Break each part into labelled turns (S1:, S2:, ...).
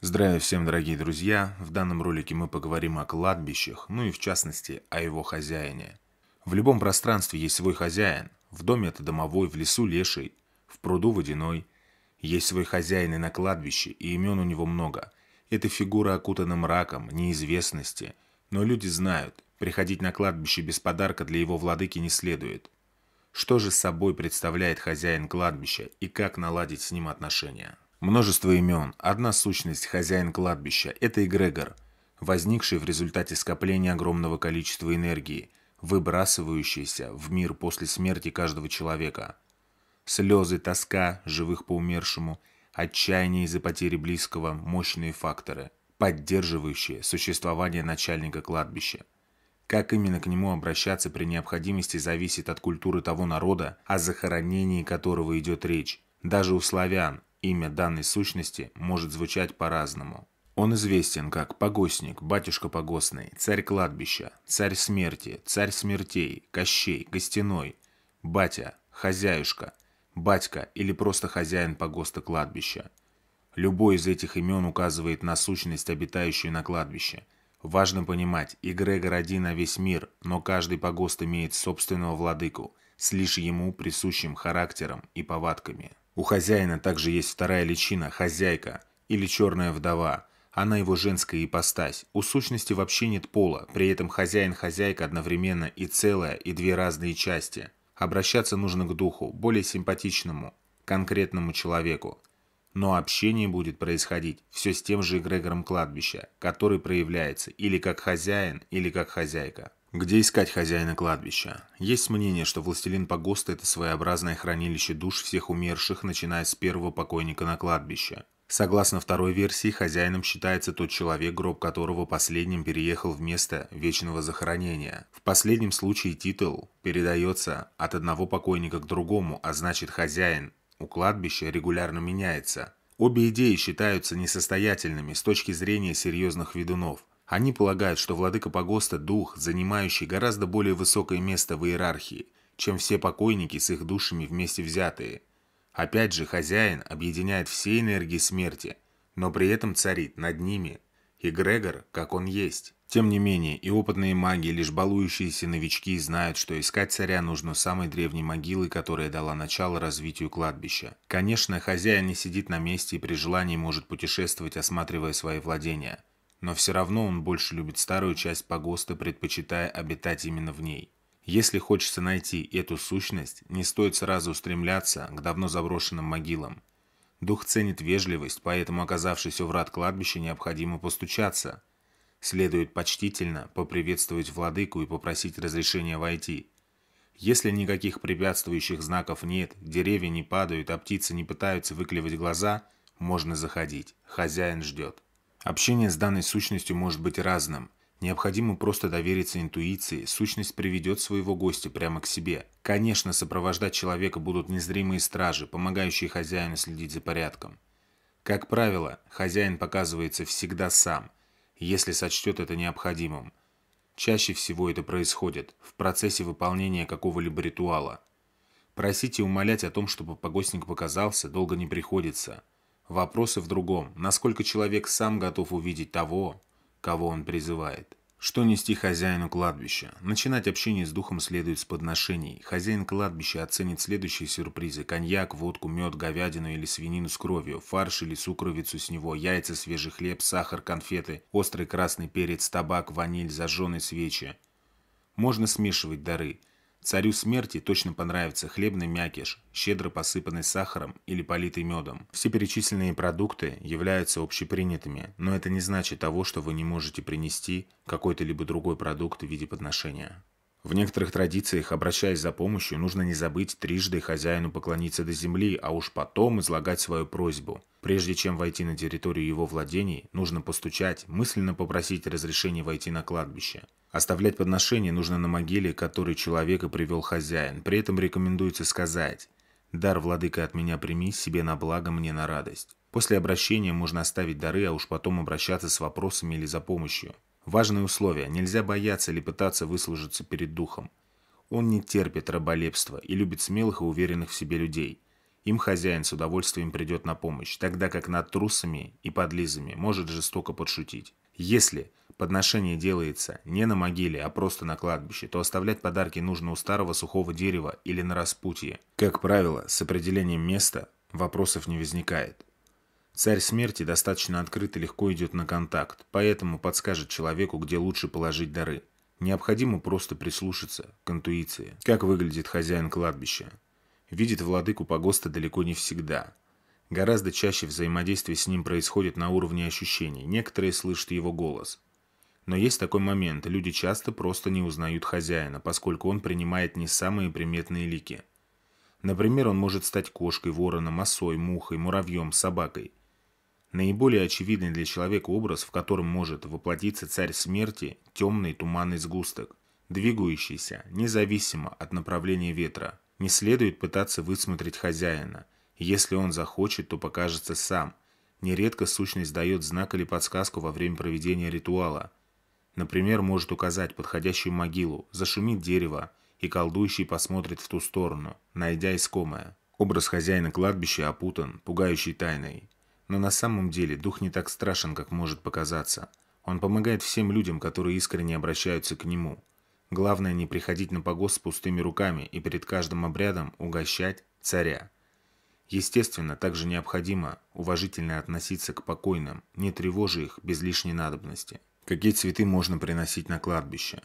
S1: Здравия всем, дорогие друзья! В данном ролике мы поговорим о кладбищах, ну и в частности о его хозяине. В любом пространстве есть свой хозяин. В доме это домовой, в лесу леший, в пруду водяной. Есть свой хозяин и на кладбище, и имен у него много. Это фигура окутана мраком, неизвестности. Но люди знают, приходить на кладбище без подарка для его владыки не следует. Что же с собой представляет хозяин кладбища и как наладить с ним отношения? Множество имен, одна сущность, хозяин кладбища – это эгрегор, возникший в результате скопления огромного количества энергии, выбрасывающейся в мир после смерти каждого человека. Слезы, тоска, живых по умершему, отчаяние из-за потери близкого – мощные факторы, поддерживающие существование начальника кладбища. Как именно к нему обращаться при необходимости зависит от культуры того народа, о захоронении которого идет речь. Даже у славян, Имя данной сущности может звучать по-разному. Он известен как Погосник, Батюшка Погосный, Царь Кладбища, Царь Смерти, Царь Смертей, Кощей, Гостяной, Батя, Хозяюшка, Батька или просто Хозяин Погоста Кладбища. Любой из этих имен указывает на сущность, обитающую на кладбище. Важно понимать, Эгрегор один на весь мир, но каждый погост имеет собственного владыку, с лишь ему присущим характером и повадками. У хозяина также есть вторая личина – хозяйка или черная вдова. Она его женская ипостась. У сущности вообще нет пола, при этом хозяин-хозяйка одновременно и целая, и две разные части. Обращаться нужно к духу, более симпатичному, конкретному человеку. Но общение будет происходить все с тем же эгрегором кладбища, который проявляется или как хозяин, или как хозяйка. Где искать хозяина кладбища? Есть мнение, что властелин погоста – это своеобразное хранилище душ всех умерших, начиная с первого покойника на кладбище. Согласно второй версии, хозяином считается тот человек, гроб которого последним переехал в место вечного захоронения. В последнем случае титул передается от одного покойника к другому, а значит хозяин у кладбища регулярно меняется. Обе идеи считаются несостоятельными с точки зрения серьезных ведунов. Они полагают, что владыка погоста – дух, занимающий гораздо более высокое место в иерархии, чем все покойники с их душами вместе взятые. Опять же, хозяин объединяет все энергии смерти, но при этом царит над ними. И Грегор, как он есть. Тем не менее, и опытные маги, и лишь балующиеся новички знают, что искать царя нужно самой древней могилы, которая дала начало развитию кладбища. Конечно, хозяин не сидит на месте и при желании может путешествовать, осматривая свои владения но все равно он больше любит старую часть погоста, предпочитая обитать именно в ней. Если хочется найти эту сущность, не стоит сразу устремляться к давно заброшенным могилам. Дух ценит вежливость, поэтому, оказавшись у врат кладбища, необходимо постучаться. Следует почтительно поприветствовать владыку и попросить разрешения войти. Если никаких препятствующих знаков нет, деревья не падают, а птицы не пытаются выклевать глаза, можно заходить. Хозяин ждет. Общение с данной сущностью может быть разным. Необходимо просто довериться интуиции, сущность приведет своего гостя прямо к себе. Конечно, сопровождать человека будут незримые стражи, помогающие хозяину следить за порядком. Как правило, хозяин показывается всегда сам, если сочтет это необходимым. Чаще всего это происходит в процессе выполнения какого-либо ритуала. Просить и умолять о том, чтобы погостник показался, долго не приходится – Вопросы в другом, насколько человек сам готов увидеть того, кого он призывает. Что нести хозяину кладбища? Начинать общение с духом следует с подношений. Хозяин кладбища оценит следующие сюрпризы. Коньяк, водку, мед, говядину или свинину с кровью, фарш или сукровицу с него, яйца, свежий хлеб, сахар, конфеты, острый красный перец, табак, ваниль, зажженные свечи. Можно смешивать дары – Царю смерти точно понравится хлебный мякиш, щедро посыпанный сахаром или политый медом. Все перечисленные продукты являются общепринятыми, но это не значит того, что вы не можете принести какой-то либо другой продукт в виде подношения. В некоторых традициях, обращаясь за помощью, нужно не забыть трижды хозяину поклониться до земли, а уж потом излагать свою просьбу. Прежде чем войти на территорию его владений, нужно постучать, мысленно попросить разрешения войти на кладбище. Оставлять подношение нужно на могиле, которой человека привел хозяин. При этом рекомендуется сказать «Дар, владыка, от меня прими, себе на благо, мне на радость». После обращения можно оставить дары, а уж потом обращаться с вопросами или за помощью. Важное условие – нельзя бояться или пытаться выслужиться перед духом. Он не терпит раболепства и любит смелых и уверенных в себе людей. Им хозяин с удовольствием придет на помощь, тогда как над трусами и подлизами может жестоко подшутить. Если подношение делается не на могиле, а просто на кладбище, то оставлять подарки нужно у старого сухого дерева или на распутье. Как правило, с определением места вопросов не возникает. Царь смерти достаточно открыт и легко идет на контакт, поэтому подскажет человеку, где лучше положить дары. Необходимо просто прислушаться к интуиции. Как выглядит хозяин кладбища? Видит владыку погоста далеко не всегда. Гораздо чаще взаимодействие с ним происходит на уровне ощущений. Некоторые слышат его голос, но есть такой момент. Люди часто просто не узнают хозяина, поскольку он принимает не самые приметные лики. Например, он может стать кошкой, вороном, осой, мухой, муравьем, собакой. Наиболее очевидный для человека образ, в котором может воплотиться царь смерти – темный туманный сгусток, двигающийся независимо от направления ветра. Не следует пытаться высмотреть хозяина. Если он захочет, то покажется сам. Нередко сущность дает знак или подсказку во время проведения ритуала – Например, может указать подходящую могилу, зашумит дерево, и колдующий посмотрит в ту сторону, найдя искомое. Образ хозяина кладбища опутан, пугающий тайной. Но на самом деле дух не так страшен, как может показаться. Он помогает всем людям, которые искренне обращаются к нему. Главное не приходить на погост с пустыми руками и перед каждым обрядом угощать царя. Естественно, также необходимо уважительно относиться к покойным, не тревожи их без лишней надобности. Какие цветы можно приносить на кладбище?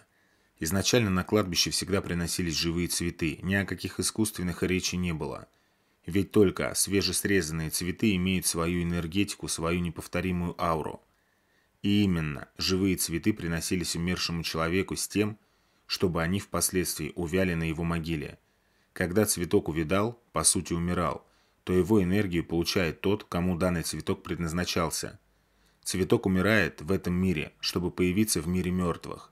S1: Изначально на кладбище всегда приносились живые цветы, ни о каких искусственных речи не было. Ведь только свежесрезанные цветы имеют свою энергетику, свою неповторимую ауру. И именно живые цветы приносились умершему человеку с тем, чтобы они впоследствии увяли на его могиле. Когда цветок увидал, по сути умирал, то его энергию получает тот, кому данный цветок предназначался – Цветок умирает в этом мире, чтобы появиться в мире мертвых.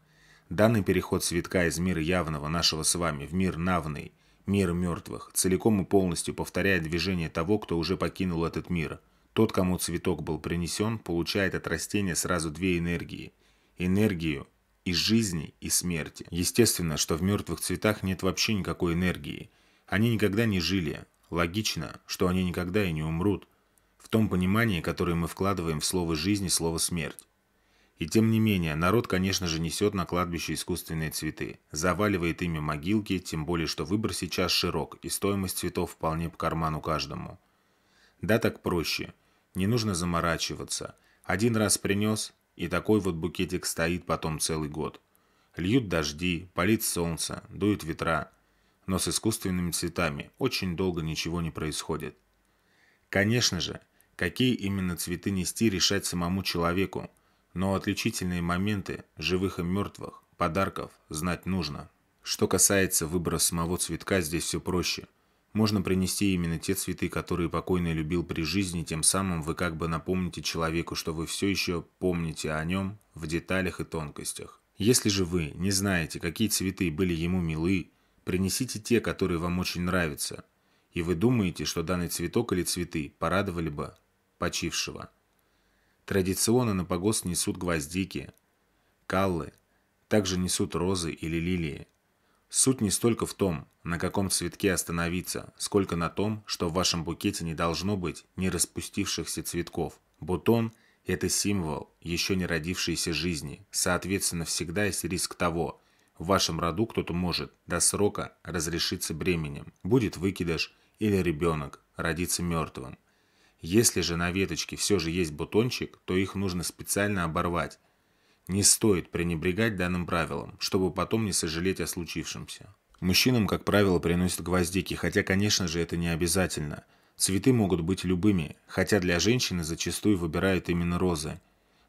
S1: Данный переход цветка из мира явного нашего с вами в мир навный, мир мертвых, целиком и полностью повторяет движение того, кто уже покинул этот мир. Тот, кому цветок был принесен, получает от растения сразу две энергии. Энергию из жизни и смерти. Естественно, что в мертвых цветах нет вообще никакой энергии. Они никогда не жили. Логично, что они никогда и не умрут том понимании, которое мы вкладываем в слово «жизнь» и слово «смерть». И тем не менее, народ, конечно же, несет на кладбище искусственные цветы, заваливает ими могилки, тем более, что выбор сейчас широк, и стоимость цветов вполне по карману каждому. Да, так проще. Не нужно заморачиваться. Один раз принес, и такой вот букетик стоит потом целый год. Льют дожди, палит солнце, дуют ветра. Но с искусственными цветами очень долго ничего не происходит. Конечно же, Какие именно цветы нести, решать самому человеку. Но отличительные моменты живых и мертвых, подарков, знать нужно. Что касается выбора самого цветка, здесь все проще. Можно принести именно те цветы, которые покойный любил при жизни, тем самым вы как бы напомните человеку, что вы все еще помните о нем в деталях и тонкостях. Если же вы не знаете, какие цветы были ему милы, принесите те, которые вам очень нравятся. И вы думаете, что данный цветок или цветы порадовали бы почившего. Традиционно на погост несут гвоздики, каллы, также несут розы или лилии. Суть не столько в том, на каком цветке остановиться, сколько на том, что в вашем букете не должно быть не распустившихся цветков. Бутон – это символ еще не родившейся жизни, соответственно, всегда есть риск того, в вашем роду кто-то может до срока разрешиться бременем, будет выкидыш или ребенок родится мертвым. Если же на веточке все же есть бутончик, то их нужно специально оборвать. Не стоит пренебрегать данным правилам, чтобы потом не сожалеть о случившемся. Мужчинам, как правило, приносят гвоздики, хотя, конечно же, это не обязательно. Цветы могут быть любыми, хотя для женщины зачастую выбирают именно розы.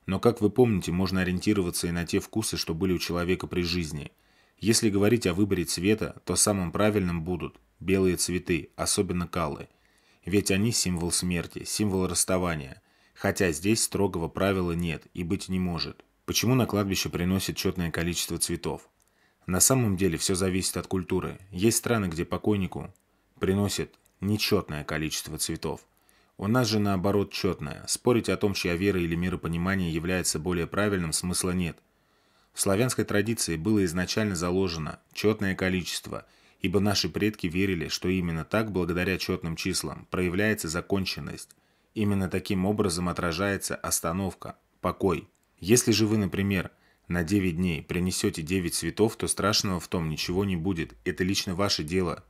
S1: Но, как вы помните, можно ориентироваться и на те вкусы, что были у человека при жизни. Если говорить о выборе цвета, то самым правильным будут белые цветы, особенно калы – ведь они символ смерти, символ расставания. Хотя здесь строгого правила нет и быть не может. Почему на кладбище приносят четное количество цветов? На самом деле все зависит от культуры. Есть страны, где покойнику приносят нечетное количество цветов. У нас же наоборот четное. Спорить о том, чья вера или миропонимание является более правильным, смысла нет. В славянской традиции было изначально заложено четное количество – ибо наши предки верили, что именно так, благодаря четным числам, проявляется законченность. Именно таким образом отражается остановка, покой. Если же вы, например, на 9 дней принесете 9 цветов, то страшного в том ничего не будет, это лично ваше дело.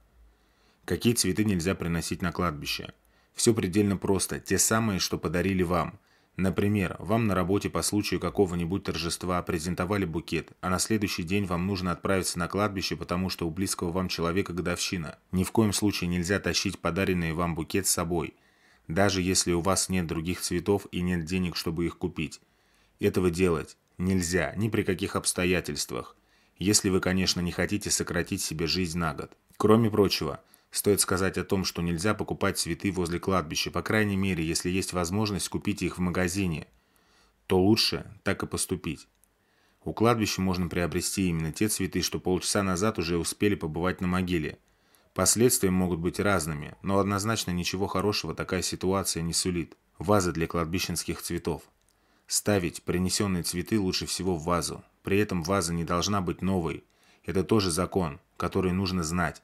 S1: Какие цветы нельзя приносить на кладбище? Все предельно просто, те самые, что подарили вам – Например, вам на работе по случаю какого-нибудь торжества презентовали букет, а на следующий день вам нужно отправиться на кладбище, потому что у близкого вам человека годовщина. Ни в коем случае нельзя тащить подаренный вам букет с собой, даже если у вас нет других цветов и нет денег, чтобы их купить. Этого делать нельзя ни при каких обстоятельствах, если вы, конечно, не хотите сократить себе жизнь на год. Кроме прочего, Стоит сказать о том, что нельзя покупать цветы возле кладбища, по крайней мере, если есть возможность купить их в магазине, то лучше так и поступить. У кладбища можно приобрести именно те цветы, что полчаса назад уже успели побывать на могиле. Последствия могут быть разными, но однозначно ничего хорошего такая ситуация не сулит. Вазы для кладбищенских цветов. Ставить принесенные цветы лучше всего в вазу. При этом ваза не должна быть новой. Это тоже закон, который нужно знать.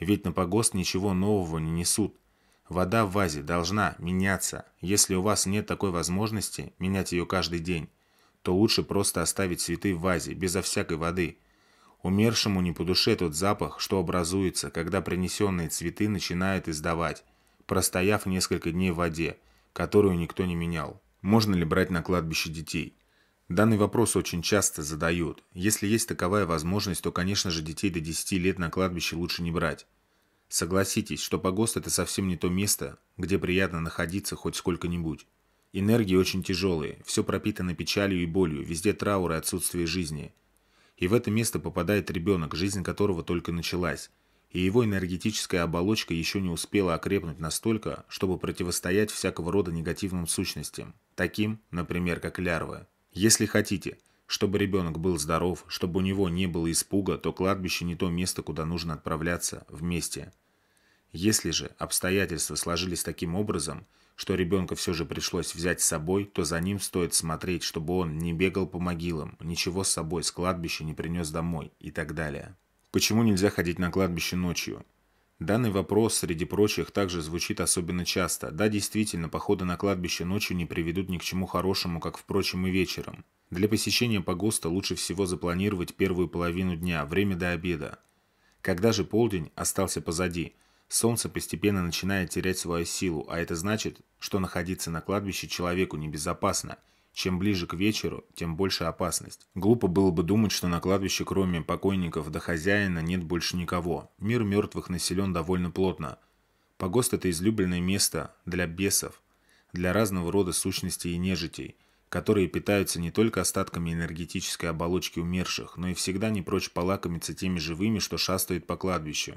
S1: Ведь на погост ничего нового не несут. Вода в вазе должна меняться. Если у вас нет такой возможности менять ее каждый день, то лучше просто оставить цветы в вазе, безо всякой воды. Умершему не по душе тот запах, что образуется, когда принесенные цветы начинают издавать, простояв несколько дней в воде, которую никто не менял. Можно ли брать на кладбище детей? Данный вопрос очень часто задают. Если есть таковая возможность, то, конечно же, детей до 10 лет на кладбище лучше не брать. Согласитесь, что погост – это совсем не то место, где приятно находиться хоть сколько-нибудь. Энергии очень тяжелые, все пропитано печалью и болью, везде траур и отсутствие жизни. И в это место попадает ребенок, жизнь которого только началась, и его энергетическая оболочка еще не успела окрепнуть настолько, чтобы противостоять всякого рода негативным сущностям, таким, например, как лярвы. Если хотите, чтобы ребенок был здоров, чтобы у него не было испуга, то кладбище не то место, куда нужно отправляться вместе. Если же обстоятельства сложились таким образом, что ребенка все же пришлось взять с собой, то за ним стоит смотреть, чтобы он не бегал по могилам, ничего с собой с кладбища не принес домой и так далее. Почему нельзя ходить на кладбище ночью? Данный вопрос, среди прочих, также звучит особенно часто. Да, действительно, походы на кладбище ночью не приведут ни к чему хорошему, как, впрочем, и вечером. Для посещения погоста лучше всего запланировать первую половину дня, время до обеда. Когда же полдень остался позади, солнце постепенно начинает терять свою силу, а это значит, что находиться на кладбище человеку небезопасно – чем ближе к вечеру, тем больше опасность. Глупо было бы думать, что на кладбище кроме покойников до хозяина нет больше никого. Мир мертвых населен довольно плотно. Погост – это излюбленное место для бесов, для разного рода сущностей и нежитей, которые питаются не только остатками энергетической оболочки умерших, но и всегда не прочь полакомиться теми живыми, что шастают по кладбищу.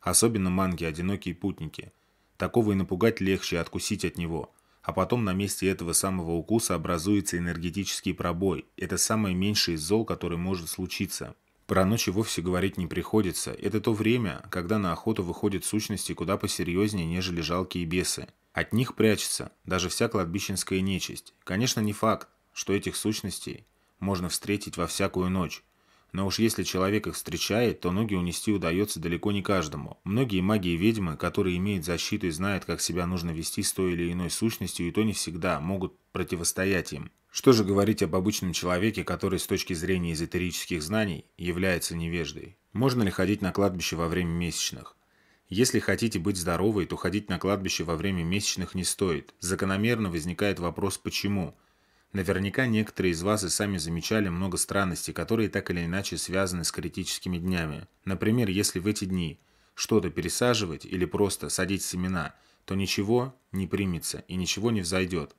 S1: Особенно манги – одинокие путники. Такого и напугать легче, откусить от него – а потом на месте этого самого укуса образуется энергетический пробой. Это самое меньшее из зол, которое может случиться. Про ночи вовсе говорить не приходится. Это то время, когда на охоту выходят сущности куда посерьезнее, нежели жалкие бесы. От них прячется даже вся кладбищенская нечисть. Конечно, не факт, что этих сущностей можно встретить во всякую ночь. Но уж если человек их встречает, то ноги унести удается далеко не каждому. Многие маги и ведьмы, которые имеют защиту и знают, как себя нужно вести с той или иной сущностью, и то не всегда могут противостоять им. Что же говорить об обычном человеке, который с точки зрения эзотерических знаний является невеждой? Можно ли ходить на кладбище во время месячных? Если хотите быть здоровой, то ходить на кладбище во время месячных не стоит. Закономерно возникает вопрос «почему?». Наверняка некоторые из вас и сами замечали много странностей, которые так или иначе связаны с критическими днями. Например, если в эти дни что-то пересаживать или просто садить семена, то ничего не примется и ничего не взойдет.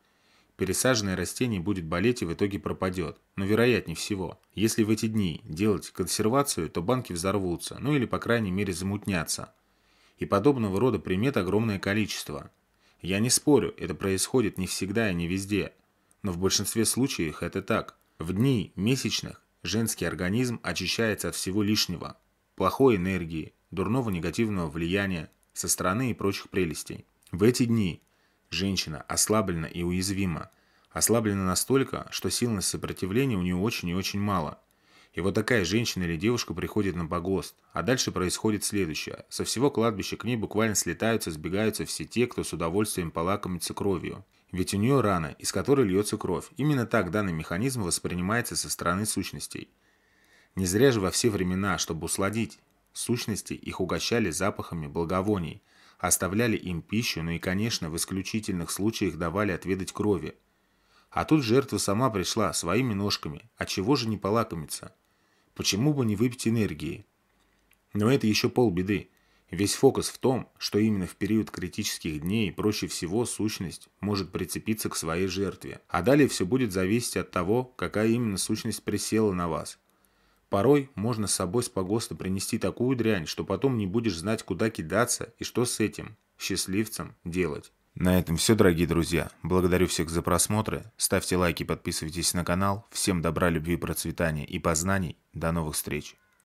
S1: Пересаженное растение будет болеть и в итоге пропадет, но вероятнее всего. Если в эти дни делать консервацию, то банки взорвутся, ну или по крайней мере замутнятся. И подобного рода примет огромное количество. Я не спорю, это происходит не всегда и не везде, но в большинстве случаев это так. В дни месячных женский организм очищается от всего лишнего, плохой энергии, дурного негативного влияния со стороны и прочих прелестей. В эти дни женщина ослаблена и уязвима. Ослаблена настолько, что сил на сопротивление у нее очень и очень мало – и вот такая женщина или девушка приходит на погост, а дальше происходит следующее. Со всего кладбища к ней буквально слетаются, сбегаются все те, кто с удовольствием полакомится кровью. Ведь у нее рана, из которой льется кровь. Именно так данный механизм воспринимается со стороны сущностей. Не зря же во все времена, чтобы усладить, сущности их угощали запахами благовоний, оставляли им пищу, ну и, конечно, в исключительных случаях давали отведать крови. А тут жертва сама пришла, своими ножками, а чего же не полакомиться? Почему бы не выпить энергии? Но это еще полбеды. Весь фокус в том, что именно в период критических дней проще всего сущность может прицепиться к своей жертве. А далее все будет зависеть от того, какая именно сущность присела на вас. Порой можно с собой с погоста принести такую дрянь, что потом не будешь знать, куда кидаться и что с этим, счастливцем, делать. На этом все, дорогие друзья. Благодарю всех за просмотры. Ставьте лайки, подписывайтесь на канал. Всем добра, любви, процветания и познаний. До новых встреч.